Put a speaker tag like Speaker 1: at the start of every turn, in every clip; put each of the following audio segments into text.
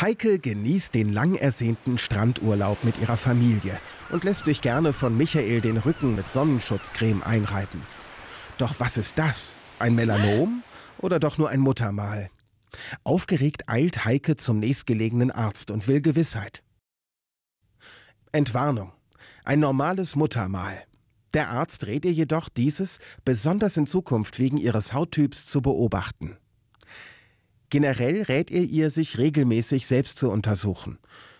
Speaker 1: Heike genießt den lang ersehnten Strandurlaub mit ihrer Familie und lässt sich gerne von Michael den Rücken mit Sonnenschutzcreme einreiten. Doch was ist das? Ein Melanom oder doch nur ein Muttermal? Aufgeregt eilt Heike zum nächstgelegenen Arzt und will Gewissheit. Entwarnung. Ein normales Muttermal. Der Arzt rät ihr jedoch, dieses besonders in Zukunft wegen ihres Hauttyps zu beobachten. Generell rät er ihr, sich regelmäßig selbst zu untersuchen.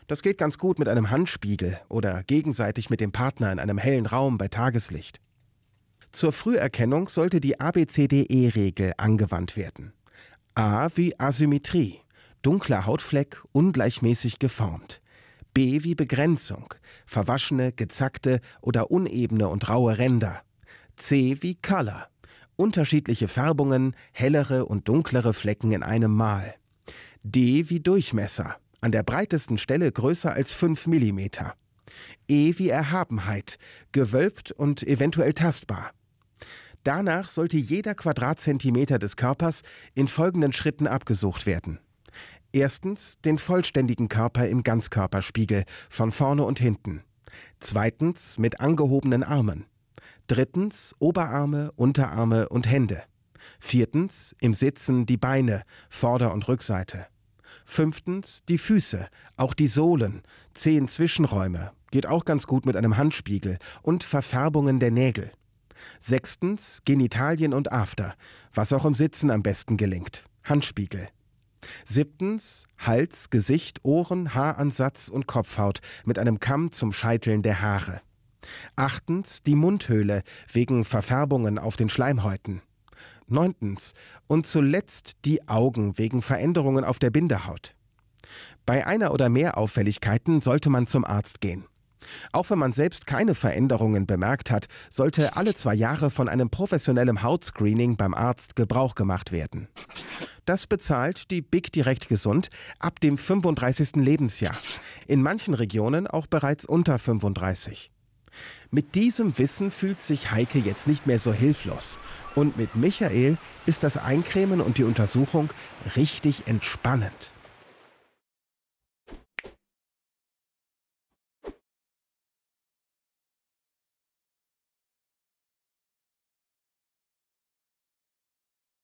Speaker 1: Das geht ganz gut mit einem Handspiegel oder gegenseitig mit dem Partner in einem hellen Raum bei Tageslicht. Zur Früherkennung sollte die ABCDE-Regel angewandt werden. A wie Asymmetrie, dunkler Hautfleck, ungleichmäßig geformt. B wie Begrenzung, verwaschene, gezackte oder unebene und raue Ränder. C wie Color, unterschiedliche Färbungen, hellere und dunklere Flecken in einem Mal. D wie Durchmesser, an der breitesten Stelle größer als 5 mm. E wie Erhabenheit, gewölbt und eventuell tastbar. Danach sollte jeder Quadratzentimeter des Körpers in folgenden Schritten abgesucht werden. Erstens den vollständigen Körper im Ganzkörperspiegel, von vorne und hinten. Zweitens mit angehobenen Armen. Drittens Oberarme, Unterarme und Hände. Viertens im Sitzen die Beine, Vorder- und Rückseite. Fünftens die Füße, auch die Sohlen, Zehen Zwischenräume, geht auch ganz gut mit einem Handspiegel und Verfärbungen der Nägel. Sechstens Genitalien und After, was auch im Sitzen am besten gelingt, Handspiegel. Siebtens Hals, Gesicht, Ohren, Haaransatz und Kopfhaut mit einem Kamm zum Scheiteln der Haare. Achtens die Mundhöhle wegen Verfärbungen auf den Schleimhäuten. Neuntens und zuletzt die Augen wegen Veränderungen auf der Bindehaut. Bei einer oder mehr Auffälligkeiten sollte man zum Arzt gehen. Auch wenn man selbst keine Veränderungen bemerkt hat, sollte alle zwei Jahre von einem professionellen Hautscreening beim Arzt Gebrauch gemacht werden. Das bezahlt die Big Direkt Gesund ab dem 35. Lebensjahr. In manchen Regionen auch bereits unter 35. Mit diesem Wissen fühlt sich Heike jetzt nicht mehr so hilflos. Und mit Michael ist das Eincremen und die Untersuchung richtig entspannend.